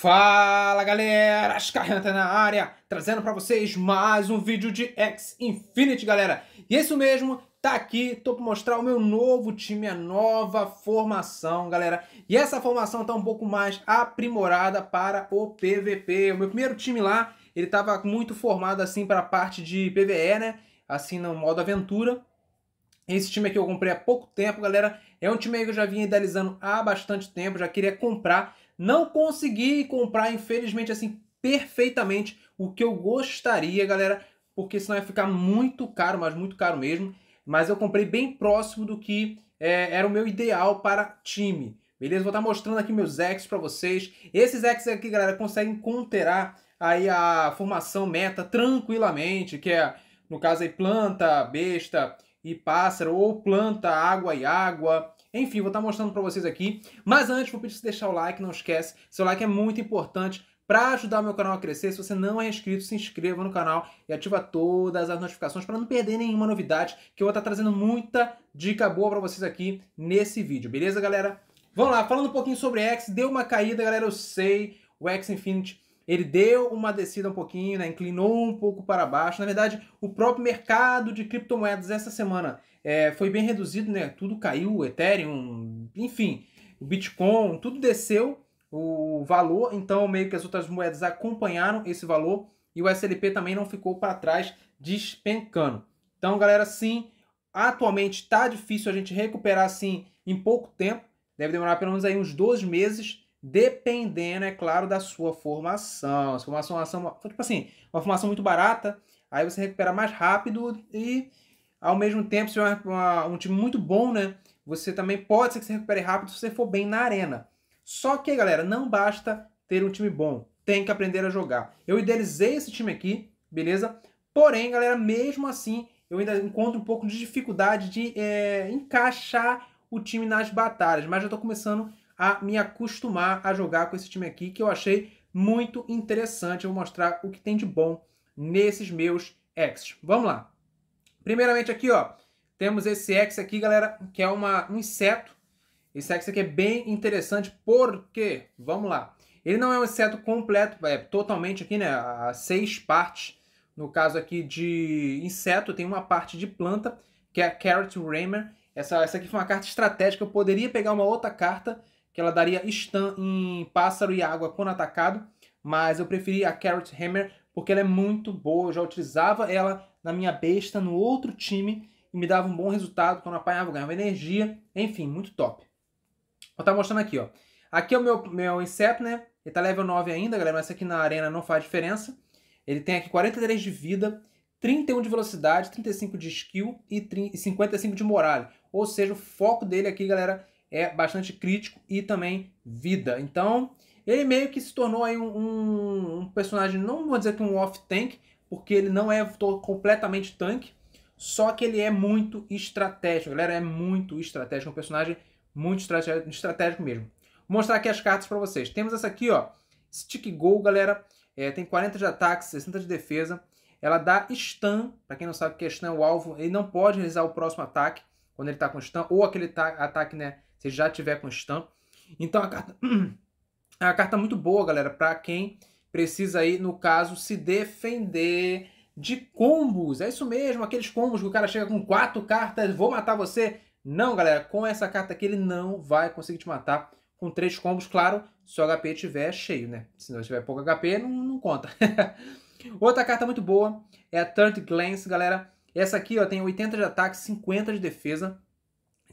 Fala galera, Ascarrenta tá na área, trazendo para vocês mais um vídeo de X Infinity, galera. E é isso mesmo, tá aqui, tô para mostrar o meu novo time, a nova formação, galera. E essa formação tá um pouco mais aprimorada para o PVP. O meu primeiro time lá, ele tava muito formado assim para a parte de PVE, né? Assim no modo aventura. Esse time aqui eu comprei há pouco tempo, galera. É um time que eu já vinha idealizando há bastante tempo, já queria comprar não consegui comprar, infelizmente, assim, perfeitamente o que eu gostaria, galera, porque senão ia ficar muito caro, mas muito caro mesmo. Mas eu comprei bem próximo do que é, era o meu ideal para time. Beleza? Vou estar tá mostrando aqui meus X para vocês. Esses X aqui, galera, conseguem conterar aí a formação meta tranquilamente, que é, no caso aí, planta, besta e pássaro, ou planta, água e água, enfim, vou estar mostrando para vocês aqui. Mas antes, vou pedir deixar o like, não esquece. Seu like é muito importante para ajudar meu canal a crescer. Se você não é inscrito, se inscreva no canal e ativa todas as notificações para não perder nenhuma novidade, que eu vou estar trazendo muita dica boa para vocês aqui nesse vídeo. Beleza, galera? Vamos lá, falando um pouquinho sobre X, deu uma caída, galera, eu sei. O X Infinity ele deu uma descida um pouquinho, né? inclinou um pouco para baixo. Na verdade, o próprio mercado de criptomoedas essa semana é, foi bem reduzido, né? Tudo caiu, o Ethereum, enfim, o Bitcoin, tudo desceu o valor, então meio que as outras moedas acompanharam esse valor e o SLP também não ficou para trás despencando. Então, galera, sim, atualmente está difícil a gente recuperar assim em pouco tempo, deve demorar pelo menos aí uns 12 meses, dependendo, é claro, da sua formação. Se é formação, tipo assim, uma formação muito barata, aí você recupera mais rápido e ao mesmo tempo, se é uma, uma, um time muito bom, né? Você também pode ser que se recupere rápido se você for bem na arena. Só que, galera, não basta ter um time bom. Tem que aprender a jogar. Eu idealizei esse time aqui, beleza? Porém, galera, mesmo assim, eu ainda encontro um pouco de dificuldade de é, encaixar o time nas batalhas. Mas já estou começando a me acostumar a jogar com esse time aqui, que eu achei muito interessante. Eu vou mostrar o que tem de bom nesses meus X. Vamos lá! Primeiramente aqui, ó, temos esse X aqui, galera, que é uma, um inseto. Esse X aqui é bem interessante, porque, vamos lá, ele não é um inseto completo, é totalmente aqui, né, seis partes. No caso aqui de inseto, tem uma parte de planta, que é a Carrot Raymer. Essa, essa aqui foi uma carta estratégica, eu poderia pegar uma outra carta, que ela daria stun em pássaro e água quando atacado, mas eu preferi a Carrot Hammer, porque ela é muito boa, eu já utilizava ela na minha besta, no outro time, e me dava um bom resultado quando apanhava, ganhava energia, enfim, muito top. Vou estar tá mostrando aqui, ó. Aqui é o meu, meu inseto, né? Ele tá level 9 ainda, galera, mas aqui na arena não faz diferença. Ele tem aqui 43 de vida, 31 de velocidade, 35 de skill e 55 de moral. Ou seja, o foco dele aqui, galera, é bastante crítico e também vida. Então, ele meio que se tornou aí um, um, um personagem, não vou dizer que um off-tank, porque ele não é completamente tanque, só que ele é muito estratégico. Galera, é muito estratégico, um personagem muito estratégico mesmo. Vou mostrar aqui as cartas para vocês. Temos essa aqui, ó, Stick Go, galera. É, tem 40 de ataque, 60 de defesa. Ela dá stun, para quem não sabe o que é stun, é o alvo, ele não pode realizar o próximo ataque quando ele está com stun, ou aquele ataque, né, se já tiver com stun. Então a carta é uma carta muito boa, galera, para quem precisa aí, no caso, se defender de combos. É isso mesmo, aqueles combos que o cara chega com quatro cartas, vou matar você. Não, galera, com essa carta aqui ele não vai conseguir te matar com três combos, claro, se o HP estiver cheio, né? Se não tiver pouco HP, não, não conta. Outra carta muito boa é a Third Glance, galera. Essa aqui ó, tem 80 de ataque, 50 de defesa.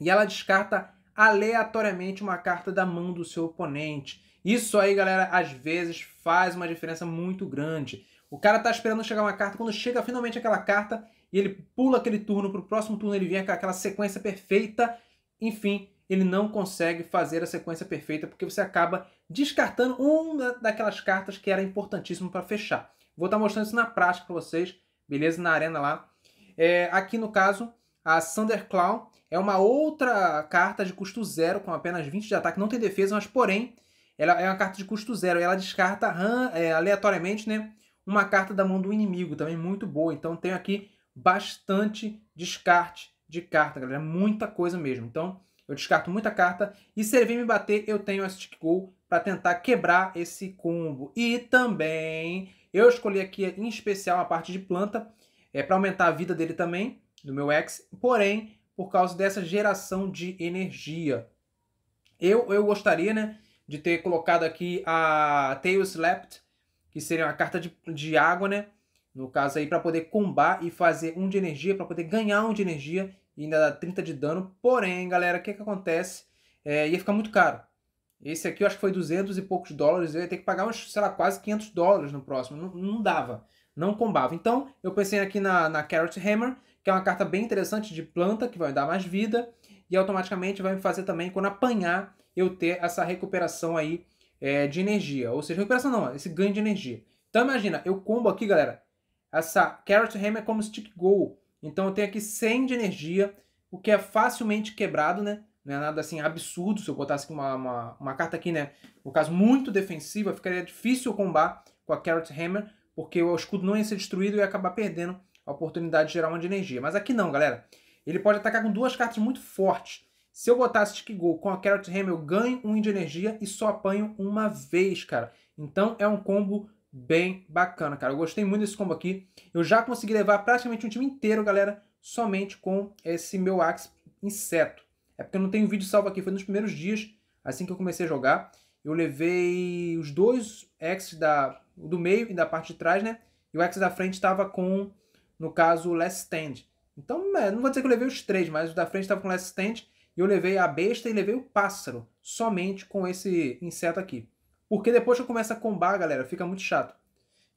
E ela descarta aleatoriamente uma carta da mão do seu oponente. Isso aí, galera, às vezes faz uma diferença muito grande. O cara tá esperando chegar uma carta, quando chega finalmente aquela carta e ele pula aquele turno pro próximo turno, ele vem com aquela sequência perfeita. Enfim, ele não consegue fazer a sequência perfeita porque você acaba descartando uma daquelas cartas que era importantíssimo para fechar. Vou estar tá mostrando isso na prática para vocês, beleza? Na arena lá. É, aqui no caso, a Thunder Clown, é uma outra carta de custo zero, com apenas 20 de ataque, não tem defesa, mas porém, ela é uma carta de custo zero. Ela descarta é, aleatoriamente né, uma carta da mão do inimigo, também muito boa. Então tem aqui bastante descarte de carta, galera. É muita coisa mesmo. Então eu descarto muita carta. E se ele vir me bater, eu tenho a Stick Go para tentar quebrar esse combo. E também eu escolhi aqui em especial a parte de planta, é para aumentar a vida dele também, do meu ex. Porém, por causa dessa geração de energia. Eu, eu gostaria né, de ter colocado aqui a tails Slept, que seria uma carta de, de água, né? No caso aí, para poder combar e fazer um de energia, para poder ganhar um de energia e ainda dar 30 de dano. Porém, galera, o que, que acontece? É, ia ficar muito caro. Esse aqui eu acho que foi 200 e poucos dólares. Eu ia ter que pagar uns, sei lá, quase 500 dólares no próximo. Não, não dava. Não combava. Então, eu pensei aqui na, na Carrot Hammer que é uma carta bem interessante de planta, que vai me dar mais vida, e automaticamente vai me fazer também, quando apanhar, eu ter essa recuperação aí é, de energia. Ou seja, recuperação não, esse ganho de energia. Então imagina, eu combo aqui, galera, essa Carrot Hammer é como Stick Go. Então eu tenho aqui 100 de energia, o que é facilmente quebrado, né? Não é nada assim absurdo, se eu botasse aqui uma, uma, uma carta aqui, né? No caso, muito defensiva, ficaria difícil combar com a Carrot Hammer, porque o escudo não ia ser destruído e ia acabar perdendo a oportunidade de gerar uma de energia. Mas aqui não, galera. Ele pode atacar com duas cartas muito fortes. Se eu botasse Stick Go com a Carrot Ham, eu ganho um de energia e só apanho uma vez, cara. Então é um combo bem bacana, cara. Eu gostei muito desse combo aqui. Eu já consegui levar praticamente um time inteiro, galera, somente com esse meu Axe Inseto. É porque eu não tenho vídeo salvo aqui, foi nos primeiros dias, assim que eu comecei a jogar. Eu levei os dois Axes da, do meio e da parte de trás, né? E o Axe da frente estava com no caso, Last Stand. Então, é, não vou dizer que eu levei os três, mas o da frente estava com Last Stand e eu levei a besta e levei o pássaro, somente com esse inseto aqui. Porque depois que eu começo a combar, galera, fica muito chato.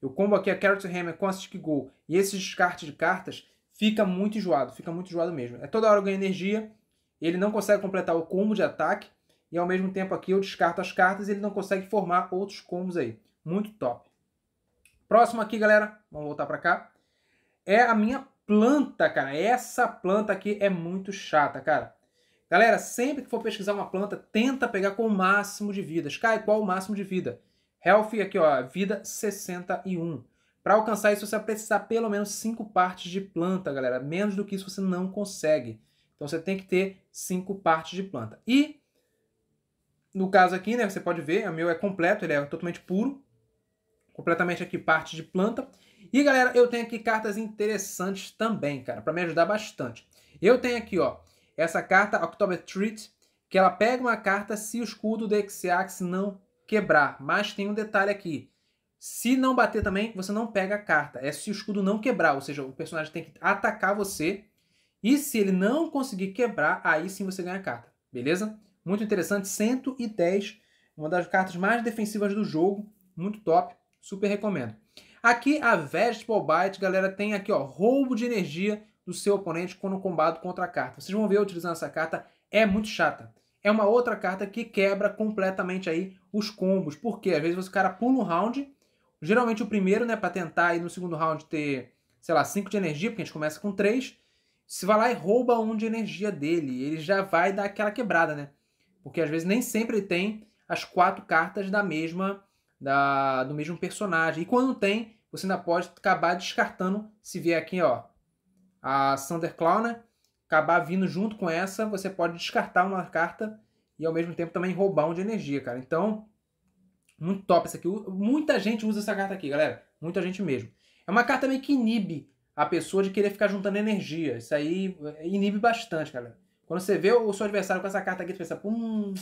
Eu combo aqui a Character Hammer com a Stick Go e esse descarte de cartas fica muito enjoado, fica muito enjoado mesmo. É toda hora eu ganho energia, ele não consegue completar o combo de ataque e ao mesmo tempo aqui eu descarto as cartas e ele não consegue formar outros combos aí. Muito top. Próximo aqui, galera. Vamos voltar para cá é a minha planta, cara. É essa planta aqui é muito chata, cara. Galera, sempre que for pesquisar uma planta, tenta pegar com o máximo de vidas. cara qual o máximo de vida? Health, aqui ó, vida 61. Para alcançar isso, você vai precisar pelo menos 5 partes de planta, galera. Menos do que isso você não consegue. Então você tem que ter 5 partes de planta. E, no caso aqui, né, você pode ver, o meu é completo, ele é totalmente puro. Completamente aqui parte de planta. E galera, eu tenho aqui cartas interessantes também, cara, para me ajudar bastante. Eu tenho aqui, ó, essa carta October Treat, que ela pega uma carta se o escudo do Exeax não quebrar. Mas tem um detalhe aqui. Se não bater também, você não pega a carta. É se o escudo não quebrar, ou seja, o personagem tem que atacar você. E se ele não conseguir quebrar, aí sim você ganha a carta. Beleza? Muito interessante. 110, uma das cartas mais defensivas do jogo. Muito top. Super recomendo. Aqui a Vegetable Byte, galera, tem aqui, ó, roubo de energia do seu oponente quando combado contra a carta. Vocês vão ver utilizando essa carta, é muito chata. É uma outra carta que quebra completamente aí os combos, porque às vezes você, cara, pula um round, geralmente o primeiro, né, para tentar aí no segundo round ter, sei lá, 5 de energia, porque a gente começa com 3, se vai lá e rouba um de energia dele, ele já vai dar aquela quebrada, né? Porque às vezes nem sempre ele tem as quatro cartas da mesma da, do mesmo personagem. E quando tem, você ainda pode acabar descartando se vier aqui, ó, a Thunder Clown, né? Acabar vindo junto com essa, você pode descartar uma carta e ao mesmo tempo também roubar um de energia, cara. Então, muito top essa aqui. Muita gente usa essa carta aqui, galera. Muita gente mesmo. É uma carta meio que inibe a pessoa de querer ficar juntando energia. Isso aí é, inibe bastante, galera. Quando você vê o seu adversário com essa carta aqui, você pensa, hum,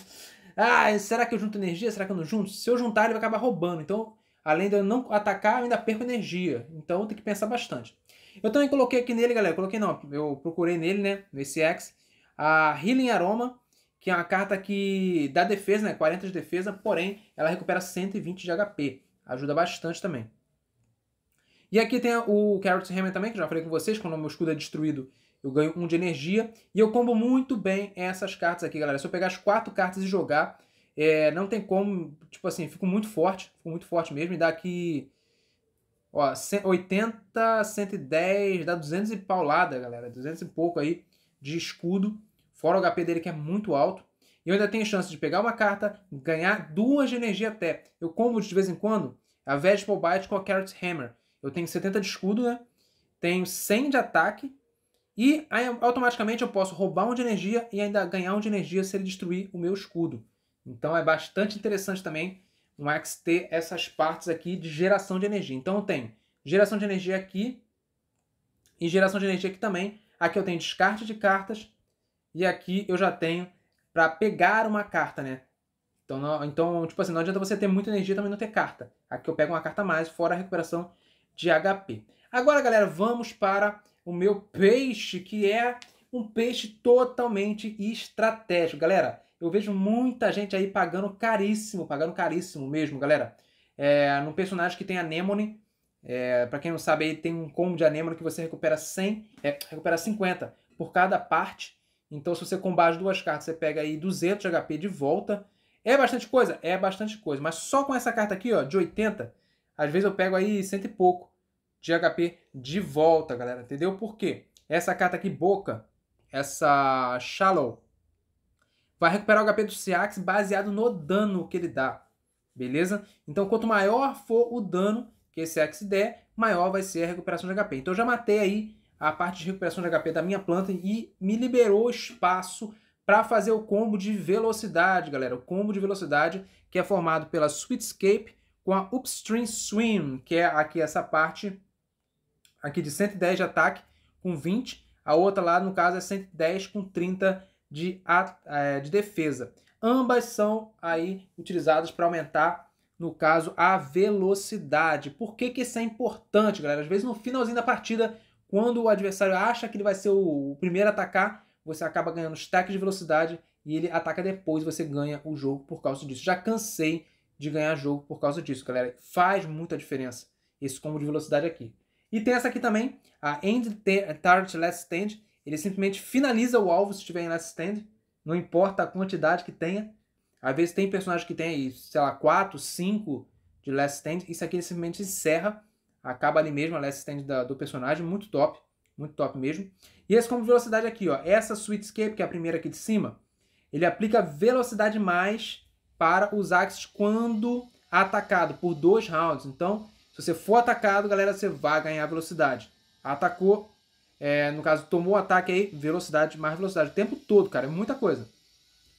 ah, será que eu junto energia? Será que eu não junto? Se eu juntar, ele vai acabar roubando. Então, além de eu não atacar, eu ainda perco energia. Então, tem que pensar bastante. Eu também coloquei aqui nele, galera. Coloquei não, eu procurei nele, né? Nesse X. A Healing Aroma, que é uma carta que dá defesa, né? 40 de defesa, porém, ela recupera 120 de HP. Ajuda bastante também. E aqui tem o Carrot Hammer também, que já falei com vocês, quando o meu escudo é destruído, eu ganho 1 um de energia. E eu combo muito bem essas cartas aqui, galera. Se eu pegar as quatro cartas e jogar, é, não tem como, tipo assim, fico muito forte, fico muito forte mesmo. E dá aqui, ó, 80, 110, dá 200 e paulada, galera. 200 e pouco aí de escudo, fora o HP dele que é muito alto. E eu ainda tenho chance de pegar uma carta, ganhar duas de energia até. Eu combo de vez em quando a Vegetable Bite com a Carrot Hammer. Eu tenho 70 de escudo, né? Tenho 100 de ataque e aí, automaticamente eu posso roubar um de energia e ainda ganhar um de energia se ele destruir o meu escudo. Então é bastante interessante também o Max ter essas partes aqui de geração de energia. Então tem geração de energia aqui e geração de energia aqui também. Aqui eu tenho descarte de cartas e aqui eu já tenho para pegar uma carta, né? Então, não, então, tipo assim, não adianta você ter muita energia e também não ter carta. Aqui eu pego uma carta a mais, fora a recuperação de HP. Agora, galera, vamos para o meu peixe, que é um peixe totalmente estratégico. Galera, eu vejo muita gente aí pagando caríssimo, pagando caríssimo mesmo, galera. É, num personagem que tem Anemone, é, para quem não sabe, aí tem um combo de Anemone que você recupera 100, é, recupera 50 por cada parte. Então, se você combate as duas cartas, você pega aí 200 HP de volta. É bastante coisa? É bastante coisa. Mas só com essa carta aqui, ó, de 80, às vezes eu pego aí cento e pouco de HP de volta, galera. Entendeu por quê? Essa carta aqui, Boca, essa Shallow, vai recuperar o HP do Seax baseado no dano que ele dá, beleza? Então, quanto maior for o dano que esse Seax der, maior vai ser a recuperação de HP. Então, eu já matei aí a parte de recuperação de HP da minha planta e me liberou espaço para fazer o combo de velocidade, galera. O combo de velocidade que é formado pela Sweetscape com a Upstream Swim, que é aqui essa parte aqui de 110 de ataque com 20. A outra lá, no caso, é 110 com 30 de, é, de defesa. Ambas são aí utilizadas para aumentar, no caso, a velocidade. Por que, que isso é importante, galera? Às vezes no finalzinho da partida, quando o adversário acha que ele vai ser o, primeiro a atacar, você acaba ganhando stack de velocidade e ele ataca depois, você ganha o jogo por causa disso. Já cansei de ganhar jogo por causa disso, galera. Faz muita diferença esse combo de velocidade aqui. E tem essa aqui também, a End Target Last Stand. Ele simplesmente finaliza o alvo se tiver em Last Stand. Não importa a quantidade que tenha. Às vezes tem personagem que tem aí, sei lá, 4, 5 de Last Stand. Isso aqui ele simplesmente encerra. Acaba ali mesmo a Last Stand da, do personagem. Muito top. Muito top mesmo. E esse como velocidade aqui, ó. Essa Sweet Escape, que é a primeira aqui de cima, ele aplica velocidade mais para os Axis quando atacado por dois rounds. Então, se você for atacado, galera, você vai ganhar velocidade. Atacou, é, no caso, tomou o ataque aí, velocidade, mais velocidade. O tempo todo, cara, é muita coisa.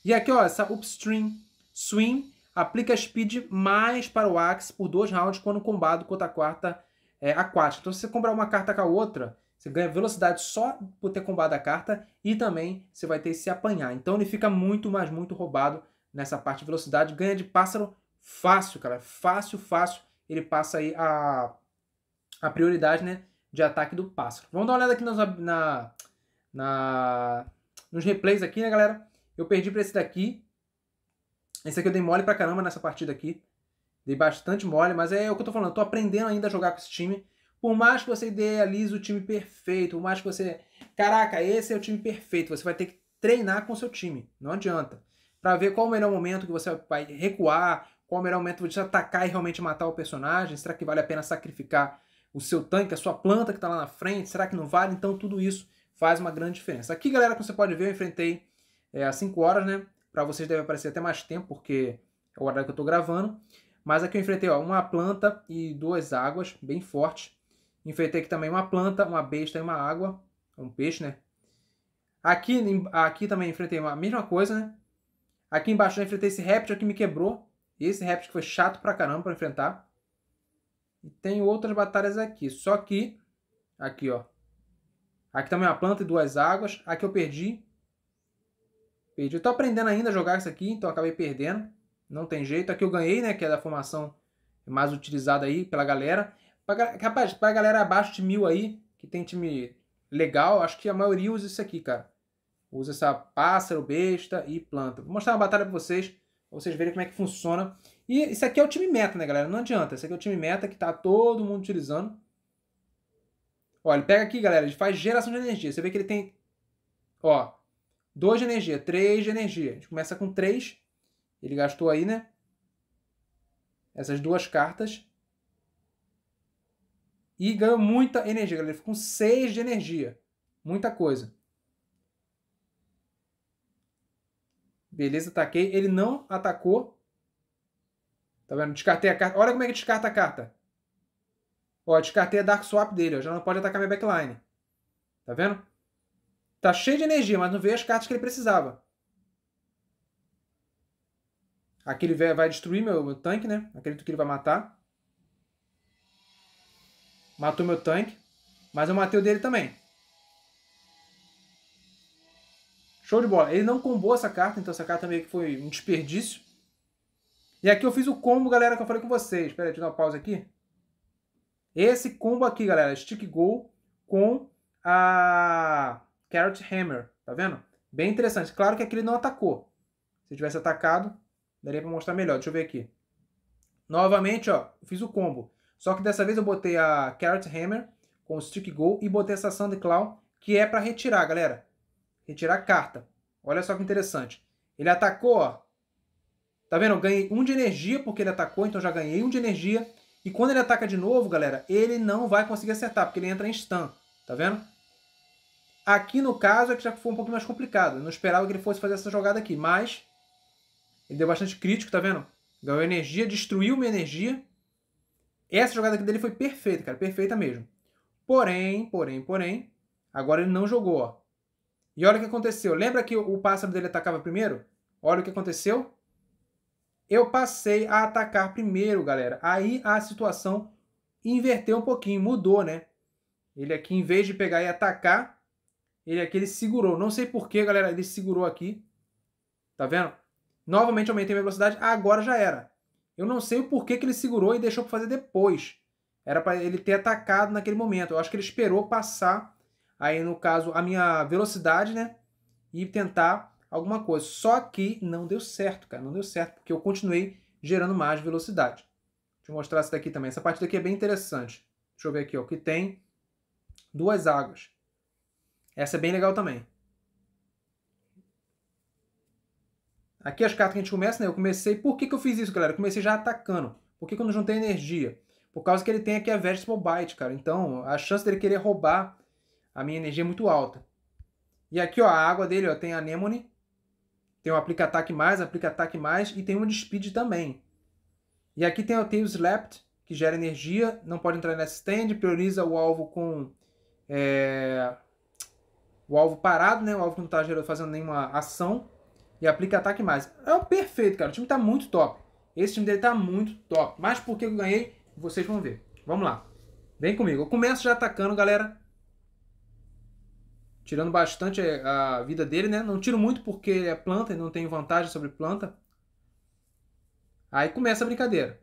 E aqui, ó, essa upstream swing aplica speed mais para o axe por dois rounds quando combado contra a quarta é, aquática. Então, se você comprar uma carta com a outra, você ganha velocidade só por ter combado a carta e também você vai ter que se apanhar. Então, ele fica muito, mas muito roubado nessa parte de velocidade. Ganha de pássaro fácil, cara. Fácil, fácil ele passa aí a, a prioridade né, de ataque do pássaro. Vamos dar uma olhada aqui nos, na, na, nos replays aqui, né, galera? Eu perdi para esse daqui. Esse aqui eu dei mole pra caramba nessa partida aqui. Dei bastante mole, mas é o que eu tô falando. Eu tô aprendendo ainda a jogar com esse time. Por mais que você idealize o time perfeito, por mais que você... Caraca, esse é o time perfeito. Você vai ter que treinar com o seu time. Não adianta. Para ver qual o melhor momento que você vai recuar, qual o melhor método de atacar e realmente matar o personagem? Será que vale a pena sacrificar o seu tanque, a sua planta que está lá na frente? Será que não vale? Então tudo isso faz uma grande diferença. Aqui, galera, como você pode ver, eu enfrentei é, às 5 horas, né? Para vocês deve aparecer até mais tempo, porque é o horário que eu estou gravando. Mas aqui eu enfrentei ó, uma planta e duas águas, bem forte. Enfrentei aqui também uma planta, uma besta e uma água. É um peixe, né? Aqui, aqui também enfrentei a mesma coisa, né? Aqui embaixo eu enfrentei esse réptil que me quebrou. Esse réptil foi chato pra caramba pra enfrentar. E tem outras batalhas aqui. Só que, aqui, ó. Aqui também é uma planta e duas águas. Aqui eu perdi. Perdi. Eu tô aprendendo ainda a jogar isso aqui, então acabei perdendo. Não tem jeito. Aqui eu ganhei, né? Que é da formação mais utilizada aí pela galera. Pra, rapaz, pra galera abaixo de mil aí, que tem time legal, acho que a maioria usa isso aqui, cara. Usa essa pássaro, besta e planta. Vou mostrar uma batalha pra vocês vocês verem como é que funciona. E isso aqui é o time meta, né, galera? Não adianta. Isso aqui é o time meta que tá todo mundo utilizando. Olha, ele pega aqui, galera, ele faz geração de energia. Você vê que ele tem, ó, 2 de energia, 3 de energia. A gente começa com 3. Ele gastou aí, né? Essas duas cartas. E ganhou muita energia, galera. Ele ficou com 6 de energia. Muita coisa. Beleza, ataquei. Ele não atacou. Tá vendo? Descartei a carta. Olha como é que descarta a carta. Ó, descartei a Dark Swap dele. Ó. Já não pode atacar minha backline. Tá vendo? Tá cheio de energia, mas não veio as cartas que ele precisava. Aqui ele vai destruir meu, meu tanque, né? Acredito que ele vai matar. Matou meu tanque. Mas eu matei o dele também. Show de bola. Ele não combou essa carta, então essa carta meio que foi um desperdício. E aqui eu fiz o combo, galera, que eu falei com vocês. Espera aí, deixa eu dar uma pausa aqui. Esse combo aqui, galera, Stick Go com a Carrot Hammer, tá vendo? Bem interessante. Claro que aqui ele não atacou. Se tivesse atacado, daria para mostrar melhor. Deixa eu ver aqui. Novamente, ó, fiz o combo. Só que dessa vez eu botei a Carrot Hammer com o Stick Go e botei essa Sand Clown, que é para retirar, galera. Retirar a carta. Olha só que interessante. Ele atacou, ó. Tá vendo? Eu ganhei um de energia porque ele atacou, então já ganhei um de energia. E quando ele ataca de novo, galera, ele não vai conseguir acertar, porque ele entra em stun. Tá vendo? Aqui, no caso, é que já foi um pouco mais complicado. Eu não esperava que ele fosse fazer essa jogada aqui, mas... Ele deu bastante crítico, tá vendo? Ganhou energia, destruiu minha energia. Essa jogada aqui dele foi perfeita, cara. Perfeita mesmo. Porém, porém, porém... Agora ele não jogou, ó. E olha o que aconteceu. Lembra que o pássaro dele atacava primeiro? Olha o que aconteceu. Eu passei a atacar primeiro, galera. Aí a situação inverteu um pouquinho, mudou, né? Ele aqui, em vez de pegar e atacar, ele aqui ele segurou. Não sei porquê, galera, ele segurou aqui. Tá vendo? Novamente aumentei minha velocidade, agora já era. Eu não sei o porquê que ele segurou e deixou para fazer depois. Era para ele ter atacado naquele momento. Eu acho que ele esperou passar aí no caso a minha velocidade, né? E tentar alguma coisa. Só que não deu certo, cara, não deu certo, porque eu continuei gerando mais velocidade. Deixa eu mostrar essa daqui também. Essa parte daqui é bem interessante. Deixa eu ver aqui, ó, que tem duas águas. Essa é bem legal também. Aqui as cartas que a gente começa, né? Eu comecei... Por que, que eu fiz isso, galera? Eu comecei já atacando. Por que, que eu não juntei energia? Por causa que ele tem aqui a Vegetable Bite, cara. Então, a chance dele querer roubar a minha energia é muito alta. E aqui, ó, a água dele, ó, tem Anemone, tem o Aplica Ataque Mais, Aplica Ataque Mais e tem um de Speed também. E aqui tem o Tail Slapped, que gera energia, não pode entrar nessa stand, prioriza o alvo com... É, o alvo parado, né? O alvo que não está fazendo nenhuma ação. E aplica ataque mais. É o perfeito, cara. O time está muito top. Esse time dele está muito top. Mas por que eu ganhei, vocês vão ver. Vamos lá. Vem comigo. Eu começo já atacando, galera tirando bastante eh, a vida dele, né? Não tiro muito porque ele é planta e não tem vantagem sobre planta. Aí começa a brincadeira.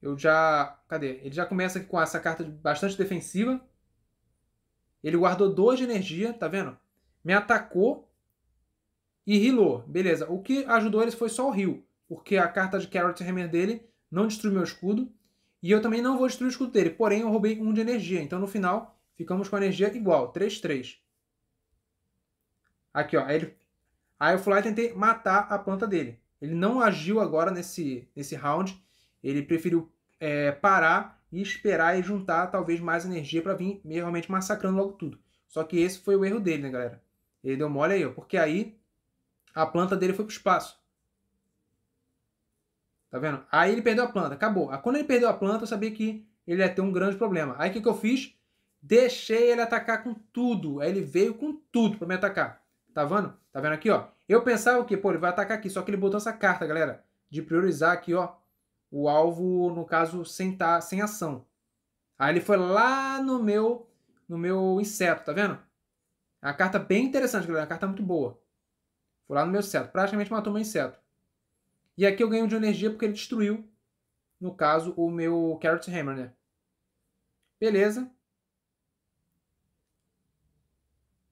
Eu já. Cadê? Ele já começa com essa carta bastante defensiva. Ele guardou 2 de energia, tá vendo? Me atacou e rilou. Beleza. O que ajudou eles foi só o heal. Porque a carta de Carrot Remer dele não destruiu meu escudo. E eu também não vou destruir o escudo dele. Porém, eu roubei 1 um de energia. Então, no final, ficamos com a energia igual. 3, 3. Aqui, ó. Aí, ele... aí eu fui lá e tentei matar a planta dele. Ele não agiu agora nesse, nesse round. Ele preferiu é, parar e esperar e juntar talvez mais energia para vir realmente massacrando logo tudo. Só que esse foi o erro dele, né, galera? Ele deu mole aí, ó. Porque aí a planta dele foi pro espaço. Tá vendo? Aí ele perdeu a planta, acabou. Ah, quando ele perdeu a planta, eu sabia que ele ia ter um grande problema. Aí o que, que eu fiz? Deixei ele atacar com tudo. Aí ele veio com tudo para me atacar. Tá vendo? Tá vendo aqui, ó? Eu pensava que, pô, ele vai atacar aqui, só que ele botou essa carta, galera, de priorizar aqui, ó, o alvo, no caso, sem, tá, sem ação. Aí ele foi lá no meu, no meu inseto, tá vendo? É uma carta bem interessante, galera, é uma carta muito boa. Foi lá no meu inseto, praticamente matou meu inseto. E aqui eu ganho de energia porque ele destruiu, no caso, o meu Carrot Hammer, né? Beleza.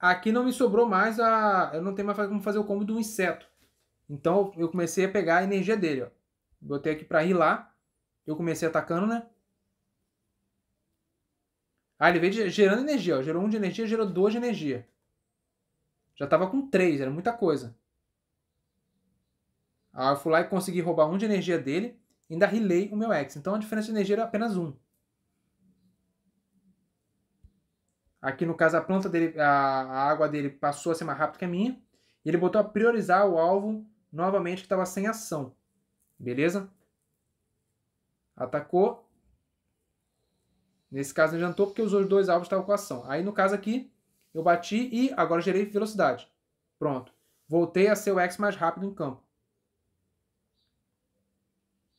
Aqui não me sobrou mais a. Eu não tenho mais como fazer o combo do inseto. Então eu comecei a pegar a energia dele. Ó. Botei aqui pra ir lá. Eu comecei atacando, né? Ah, ele veio gerando energia. Ó. Gerou um de energia, gerou dois de energia. Já tava com três, era muita coisa. Aí eu fui lá e consegui roubar um de energia dele. Ainda rilei o meu X. Então a diferença de energia era apenas Um. Aqui no caso a planta dele, a, água dele passou a ser mais rápida que a minha. E ele botou a priorizar o alvo novamente que estava sem ação. Beleza? Atacou. Nesse caso não adiantou porque os dois alvos estavam com ação. Aí no caso aqui eu bati e agora gerei velocidade. Pronto. Voltei a ser o X mais rápido em campo.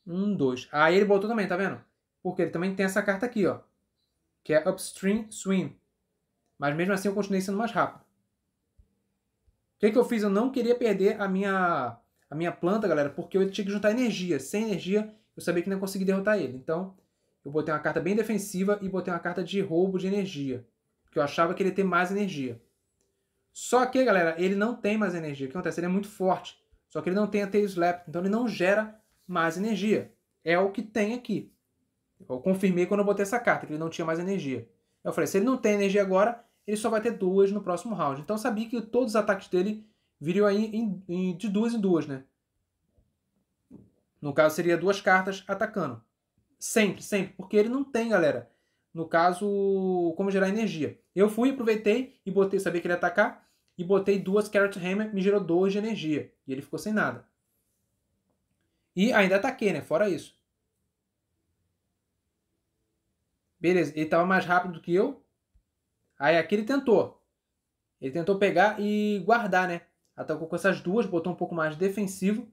Um, dois. Aí ele botou também, tá vendo? Porque ele também tem essa carta aqui, ó. Que é Upstream Swim. Mas mesmo assim eu continuei sendo mais rápido. O que, é que eu fiz? Eu não queria perder a minha, a minha planta, galera, porque eu tinha que juntar energia. Sem energia, eu sabia que não conseguia derrotar ele. Então, eu botei uma carta bem defensiva e botei uma carta de roubo de energia. Porque eu achava que ele ia ter mais energia. Só que, galera, ele não tem mais energia. O que acontece? Ele é muito forte. Só que ele não tem a Tail Slap, então ele não gera mais energia. É o que tem aqui. Eu confirmei quando eu botei essa carta, que ele não tinha mais energia. Eu falei, se ele não tem energia agora, ele só vai ter duas no próximo round. Então sabia que todos os ataques dele viriam aí em, em, de duas em duas, né? No caso, seria duas cartas atacando. Sempre, sempre. Porque ele não tem, galera. No caso, como gerar energia. Eu fui, aproveitei e botei, sabia que ele ia atacar, e botei duas Carrot Hammer, me gerou dois de energia. E ele ficou sem nada. E ainda ataquei, né? Fora isso. Beleza, ele tava mais rápido do que eu, Aí aqui ele tentou. Ele tentou pegar e guardar, né? Atacou com essas duas, botou um pouco mais defensivo.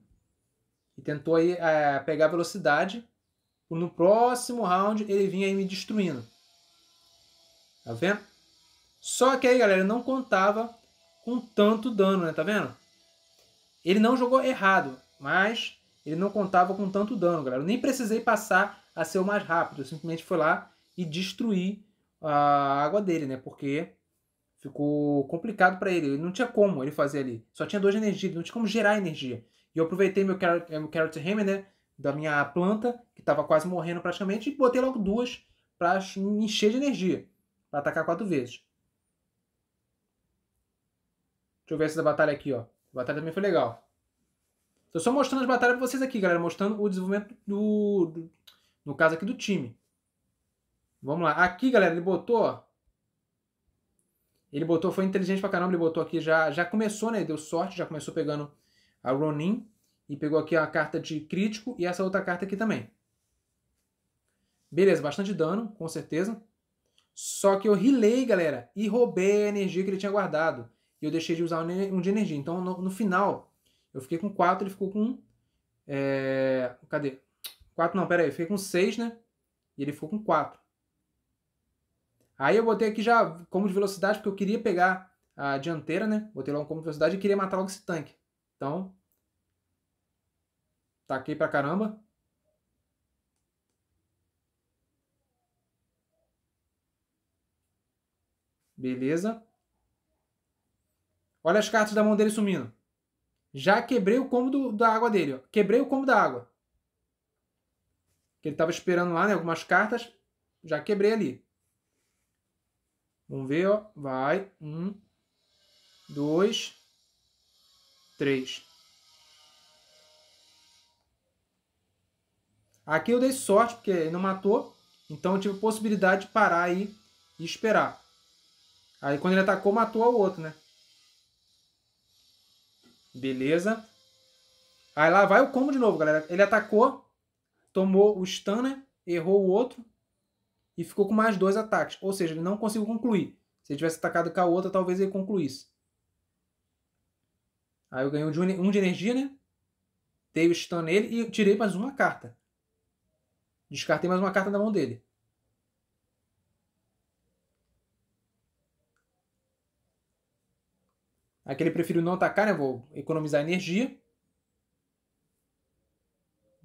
E tentou aí é, pegar velocidade. No próximo round ele vinha aí me destruindo. Tá vendo? Só que aí, galera, não contava com tanto dano, né? Tá vendo? Ele não jogou errado, mas ele não contava com tanto dano, galera. Eu nem precisei passar a ser o mais rápido. Eu simplesmente fui lá e destruí a água dele, né? Porque ficou complicado para ele. Ele não tinha como ele fazer ali. Só tinha dois de energia, não tinha como gerar energia. E eu aproveitei meu carrot, meu carrot hammer, né? Da minha planta, que estava quase morrendo praticamente, e botei logo duas para me encher de energia. para atacar quatro vezes. Deixa eu ver essa batalha aqui, ó. A batalha também foi legal. Tô só mostrando as batalhas pra vocês aqui, galera. Mostrando o desenvolvimento do, do... No caso aqui do time. Vamos lá. Aqui, galera, ele botou. Ele botou, foi inteligente pra caramba, ele botou aqui, já, já começou, né? Deu sorte, já começou pegando a Ronin. E pegou aqui a carta de crítico e essa outra carta aqui também. Beleza, bastante dano, com certeza. Só que eu rilei, galera, e roubei a energia que ele tinha guardado. E eu deixei de usar um de energia. Então, no, no final, eu fiquei com 4, ele ficou com É, cadê? 4 não, pera aí. Eu fiquei com 6, né? E ele ficou com 4. Aí eu botei aqui já como de velocidade, porque eu queria pegar a dianteira, né? Botei lá um como de velocidade e queria matar logo esse tanque. Então, taquei pra caramba. Beleza. Olha as cartas da mão dele sumindo. Já quebrei o combo do, da água dele. Ó. Quebrei o combo da água. Que ele tava esperando lá, né? Algumas cartas. Já quebrei ali. Vamos ver, ó. Vai. Um, dois, três. Aqui eu dei sorte, porque ele não matou. Então eu tive possibilidade de parar aí e esperar. Aí quando ele atacou, matou o outro, né? Beleza. Aí lá vai o combo de novo, galera. Ele atacou, tomou o stun, né? Errou o outro e ficou com mais dois ataques. Ou seja, ele não conseguiu concluir. Se ele tivesse atacado com a outra, talvez ele concluísse. Aí eu ganhei um de energia, né? Dei o stun nele e tirei mais uma carta. Descartei mais uma carta da mão dele. Aqui ele preferiu não atacar, né? Vou economizar energia.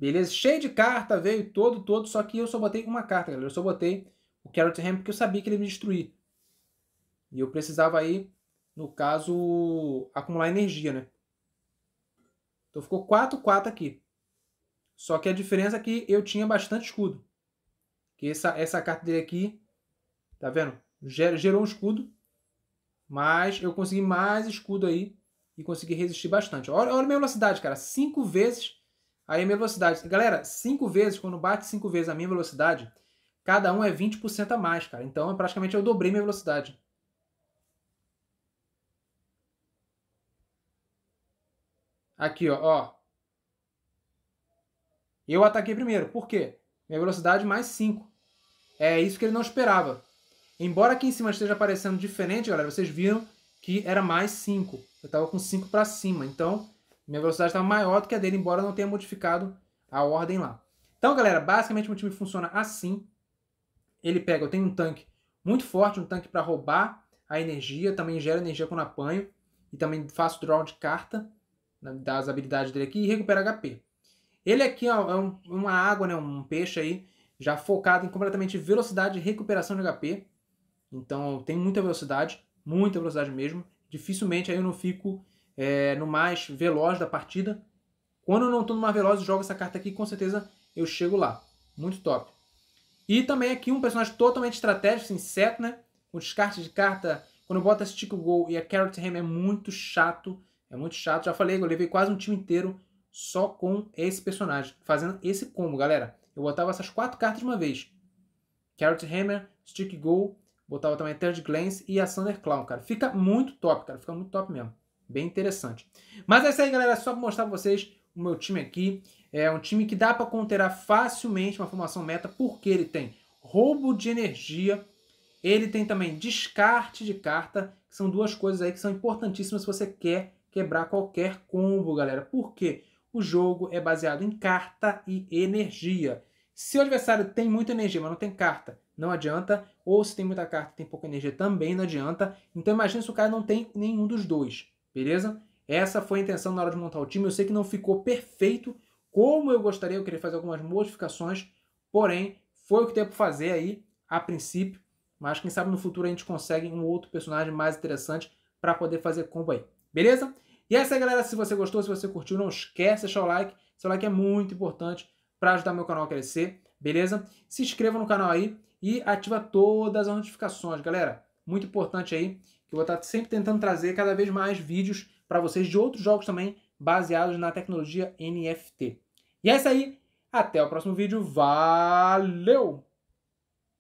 Beleza? Cheio de carta, veio todo, todo. Só que eu só botei uma carta, galera. Eu só botei o Carrot Ham porque eu sabia que ele ia me destruir. E eu precisava aí, no caso, acumular energia, né? Então ficou 4, 4 aqui. Só que a diferença é que eu tinha bastante escudo. Que essa, essa carta dele aqui, tá vendo? Ger, gerou um escudo. Mas eu consegui mais escudo aí e consegui resistir bastante. Olha, olha a minha velocidade, cara. Cinco vezes Aí a minha velocidade. Galera, cinco vezes, quando bate cinco vezes a minha velocidade, cada um é 20% a mais, cara. Então, praticamente eu dobrei minha velocidade. Aqui, ó, Eu ataquei primeiro. Por quê? Minha velocidade mais 5. É isso que ele não esperava. Embora aqui em cima esteja aparecendo diferente, galera, vocês viram que era mais 5. Eu estava com 5 para cima. Então, minha velocidade está maior do que a dele, embora eu não tenha modificado a ordem lá. Então, galera, basicamente meu time funciona assim. Ele pega, eu tenho um tanque muito forte, um tanque para roubar a energia, também gera energia quando apanho. E também faço draw de carta né, das habilidades dele aqui e recupera HP. Ele aqui ó, é um, uma água, né, um peixe aí, já focado em completamente velocidade e recuperação de HP. Então tem muita velocidade, muita velocidade mesmo. Dificilmente aí eu não fico é, no mais veloz da partida. Quando eu não estou no mais veloz, eu jogo essa carta aqui com certeza eu chego lá. Muito top. E também aqui um personagem totalmente estratégico, assim, né? Com descarte de carta. Quando eu boto a Stick Go e a Carrot Ham é muito chato. É muito chato. Já falei eu levei quase um time inteiro só com esse personagem. Fazendo esse combo, galera. Eu botava essas quatro cartas de uma vez. Carrot Hammer, Stick Go, botava também a Third Glance e a Thunder Clown, cara. Fica muito top, cara. Fica muito top mesmo. Bem interessante. Mas é isso aí, galera. É só para mostrar para vocês o meu time aqui. É um time que dá para conterar facilmente uma formação meta, porque ele tem roubo de energia, ele tem também descarte de carta, que são duas coisas aí que são importantíssimas se você quer quebrar qualquer combo, galera. Porque o jogo é baseado em carta e energia. Se o adversário tem muita energia, mas não tem carta, não adianta. Ou se tem muita carta e tem pouca energia, também não adianta. Então imagina se o cara não tem nenhum dos dois. Beleza? Essa foi a intenção na hora de montar o time. Eu sei que não ficou perfeito como eu gostaria, eu queria fazer algumas modificações, porém, foi o que deu para fazer aí a princípio. Mas quem sabe no futuro a gente consegue um outro personagem mais interessante para poder fazer combo aí. Beleza? E essa é galera, se você gostou, se você curtiu, não esquece de deixar o like. Seu like é muito importante para ajudar meu canal a crescer, beleza? Se inscreva no canal aí e ativa todas as notificações, galera. Muito importante aí. Eu vou estar sempre tentando trazer cada vez mais vídeos para vocês de outros jogos também baseados na tecnologia NFT. E é isso aí. Até o próximo vídeo. Valeu!